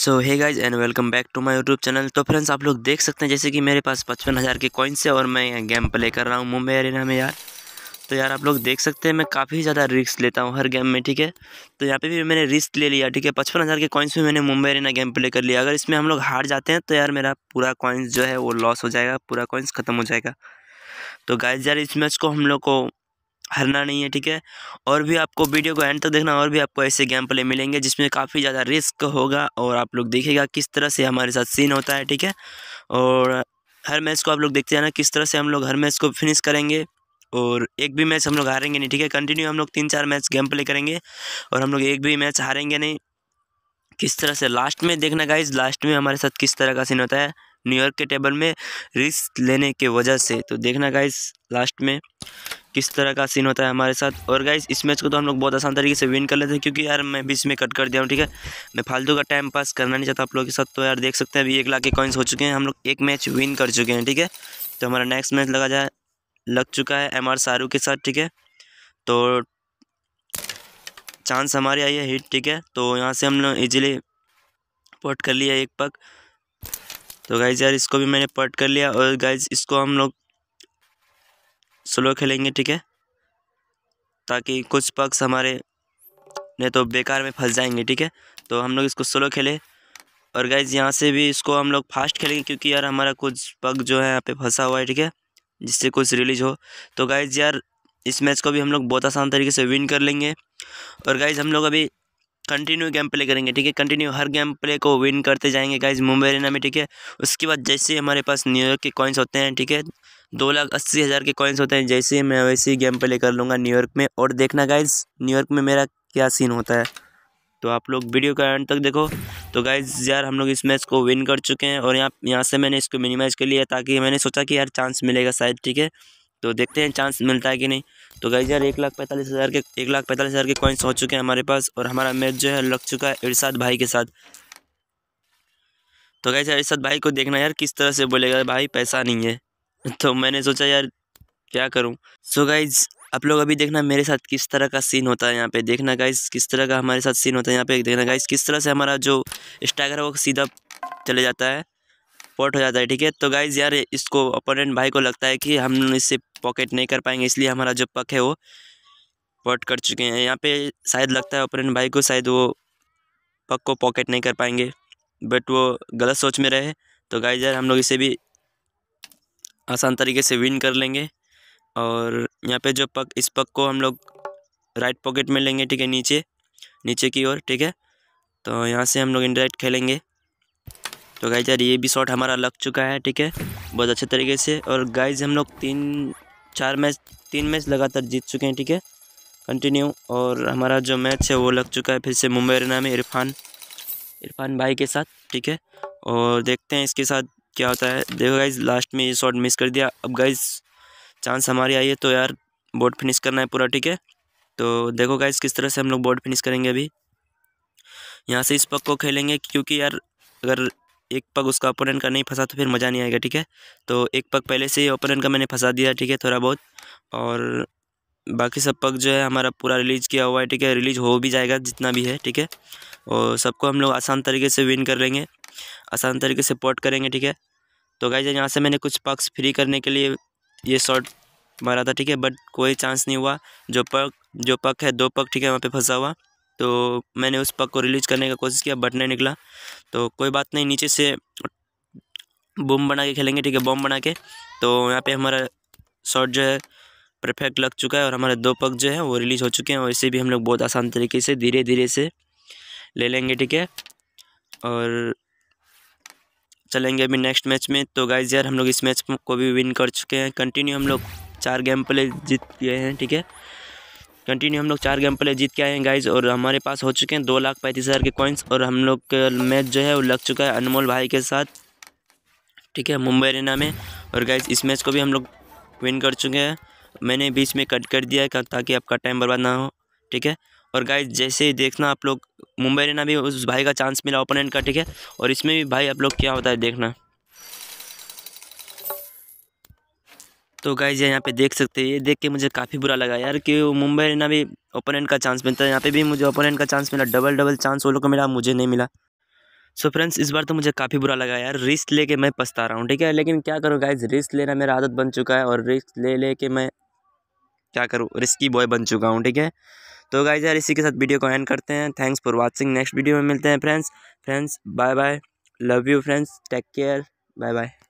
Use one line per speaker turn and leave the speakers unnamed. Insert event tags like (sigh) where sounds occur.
so hi guys and welcome back to my YouTube channel तो friends आप लोग देख सकते हैं जैसे कि मेरे पास पचपन हज़ार के कॉइन्स है और मैं गेम प्ले कर रहा हूँ मुंबई एरिया में यार तो यार आप लोग देख सकते हैं मैं काफ़ी ज़्यादा रिस्क लेता हूँ हर गेम में ठीक है तो यहाँ पे भी मैंने रिस्क ले लिया ठीक है पचपन हज़ार के कॉइन्स में मैंने मुंबई एरिया गेम प्ले कर लिया अगर इसमें हम लोग हार जाते हैं तो यार मेरा पूरा कॉइन्स जो है वो लॉस हो जाएगा पूरा कॉइन्स ख़त्म हो जाएगा तो गाइज यार इस मैच को हम लोग को हारना नहीं है ठीक है और भी आपको वीडियो को एंड तक देखना और भी आपको ऐसे गेम प्ले मिलेंगे जिसमें काफ़ी ज़्यादा रिस्क होगा और आप लोग देखेगा किस तरह से हमारे साथ सीन होता है ठीक है और हर मैच को आप लोग देखते जाना किस तरह से हम लोग हर मैच को फिनिश करेंगे और एक भी मैच हम लोग हारेंगे नहीं ठीक है कंटिन्यू हम लोग तीन चार मैच गेम प्ले करेंगे और हम लोग एक भी मैच हारेंगे नहीं किस तरह से लास्ट में देखना गाइज लास्ट में हमारे साथ किस तरह का सीन होता है न्यूयॉर्क के टेबल में रिस्क लेने के वजह से तो देखना गाइज लास्ट में किस तरह का सीन होता है हमारे साथ और गाइज इस मैच को तो हम लोग बहुत आसान तरीके से विन कर लेते हैं क्योंकि यार मैं भी इसमें कट कर दिया हूँ ठीक है मैं फालतू का टाइम पास करना नहीं चाहता आप लोगों के साथ तो यार देख सकते हैं अभी एक लाख के कॉइन्स हो चुके हैं हम लोग एक मैच विन कर चुके हैं ठीक है तो हमारा नेक्स्ट मैच लगा जाए लग चुका है एम आर शाहरुख के साथ ठीक है तो चांस हमारी आई है हिट ठीक है तो यहाँ से हम लोग ईजिली पट कर लिया एक पग तो गाइज यार इसको भी मैंने पट कर लिया और गाइज इसको हम लोग स्लो खेलेंगे ठीक है ताकि कुछ पक्स हमारे नहीं तो बेकार में फंस जाएंगे ठीक है तो हम लोग इसको स्लो खेले और गाइज यहाँ से भी इसको हम लोग फास्ट खेलेंगे क्योंकि यार हमारा कुछ पग जो है यहाँ पे फंसा हुआ है ठीक है जिससे कुछ रिलीज हो तो गाइज यार इस मैच को भी हम लोग बहुत आसान तरीके से विन कर लेंगे और गाइज हम लोग अभी कंटिन्यू गेम प्ले करेंगे ठीक है कंटिन्यू हर गेम प्ले को विन करते जाएंगे गाइज मुंबई अरेना में ठीक है उसके बाद जैसे हमारे पास न्यूयॉर्क के कॉइन्स होते हैं ठीक है दो लाख अस्सी हज़ार के कॉइन्स होते हैं जैसे ही मैं वैसे ही गेम प्ले कर लूँगा न्यूयॉर्क में और देखना गाइज न्यूयॉर्क में मेरा क्या सीन होता है तो आप लोग वीडियो का एंड तक देखो तो गाइज यार हम लोग इस मैच को विन कर चुके हैं और यहाँ यहाँ से मैंने इसको मिनिमाइज़ कर लिया ताकि मैंने सोचा कि यार चांस मिलेगा शायद ठीक है तो देखते हैं चांस मिलता है कि नहीं तो गई यार एक लाख पैंतालीस हज़ार के एक लाख पैंतालीस हज़ार के कॉइन्स हो चुके हैं हमारे पास और हमारा मैच जो है लग चुका है इरशाद भाई के साथ तो गई यार इरशाद भाई को देखना यार किस तरह से बोलेगा भाई पैसा नहीं है (laughs) तो मैंने सोचा यार क्या करूँ सो गाइज आप लोग अभी देखना मेरे साथ किस तरह का सीन होता है यहाँ पे देखना गाइस किस तरह का हमारे साथ सीन होता है यहाँ पे देखना गाइस किस तरह से हमारा जो स्टैगर है वो सीधा चले जाता है पोर्ट हो जाता है ठीक है तो गाइज यार इसको अपोनेंट भाई को लगता है कि हम इससे पॉकेट नहीं कर पाएंगे इसलिए हमारा जो पक है वो पॉट कर चुके हैं यहाँ पे शायद लगता है अपोनेंट भाई को शायद वो पक को पॉकेट नहीं कर पाएंगे बट वो गलत सोच में रहे तो गाइज यार हम लोग इसे भी आसान तरीके से विन कर लेंगे और यहाँ पे जो पक इस पक को हम लोग राइट पॉकेट में लेंगे ठीक है नीचे नीचे की ओर ठीक है तो यहाँ से हम लोग इंडायरेक्ट खेलेंगे तो गाइज यार ये भी शॉट हमारा लग चुका है ठीक है बहुत अच्छे तरीके से और गाइज हम लोग तीन चार मैच तीन मैच लगातार जीत चुके हैं ठीक है कंटिन्यू और हमारा जो मैच है वो लग चुका है फिर से मुंबई अरेना में इरफान इरफान भाई के साथ ठीक है और देखते हैं इसके साथ क्या होता है देखो गाइज लास्ट में ये शॉट मिस कर दिया अब गाइज चांस हमारी आई है तो यार बोर्ड फिनिश करना है पूरा ठीक है तो देखो गाइज किस तरह से हम लोग बोर्ड फिनिश करेंगे अभी यहाँ से इस पक को खेलेंगे क्योंकि यार अगर एक पग उसका ओपोनेंट का नहीं फंसा तो फिर मज़ा नहीं आएगा ठीक है तो एक पग पहले से ही ओपोनेंट का मैंने फंसा दिया ठीक है थोड़ा बहुत और बाकी सब पग जो है हमारा पूरा रिलीज किया हुआ है ठीक है रिलीज हो भी जाएगा जितना भी है ठीक है और सबको हम लोग आसान तरीके से विन कर लेंगे आसान तरीके से पोर्ट करेंगे ठीक है तो गाइज यहाँ से मैंने कुछ पग्स फ्री करने के लिए ये शॉट मारा था ठीक है बट कोई चांस नहीं हुआ जो पग जो पग है दो पग ठीक है वहाँ पे फंसा हुआ तो मैंने उस पक को रिलीज करने का कोशिश किया बट नहीं निकला तो कोई बात नहीं नीचे से बम बना के खेलेंगे ठीक है बम बना के तो यहाँ पे हमारा शॉट जो है परफेक्ट लग चुका है और हमारे दो पक जो है वो रिलीज़ हो चुके हैं और इसे भी हम लोग बहुत आसान तरीके से धीरे धीरे से ले लेंगे ठीक है और चलेंगे अभी नेक्स्ट मैच में तो गाइज यार हम लोग इस मैच को भी विन कर चुके हैं कंटिन्यू हम लोग चार गेम प्ले जीत गए हैं ठीक है कंटिन्यू हम लोग चार गेम प्ले जीत के आए हैं गाइज और हमारे पास हो चुके हैं दो लाख पैंतीस हज़ार के कॉइन्स और हम लोग का मैच जो है वो लग चुका है अनमोल भाई के साथ ठीक है मुंबई अरेना में और गाइज इस मैच को भी हम लोग विन कर चुके हैं मैंने बीच में कट कर दिया है ताकि आपका टाइम बर्बाद ना हो ठीक है और गाइज जैसे ही देखना आप लोग मुंबई अरेना भी उस भाई का चांस मिला ओपोनेंट का ठीक है और इसमें भी भाई आप लोग क्या होता है देखना तो गाइज यहाँ पे देख सकते हैं ये देख के मुझे काफ़ी बुरा लगा यार कि मुंबई ने ना भी ओपोनेंट का चांस मिलता है यहाँ पे भी मुझे ओपोनेंट का चांस मिला डबल डबल चांस वो लोग को मिला मुझे नहीं मिला सो so फ्रेंड्स इस बार तो मुझे काफ़ी बुरा लगा यार रिस्क लेके मैं पछता रहा हूँ ठीक है लेकिन क्या करूँ गाइज रिस्क लेना मेरा आदत बन चुका है और रिस्क ले लेके मैं क्या करूँ रिस्की बॉय बन चुका हूँ ठीक है तो गाइज यार इसी के साथ वीडियो को एंड करते हैं thanks for watching next video में मिलते हैं friends friends bye bye love you friends take care bye bye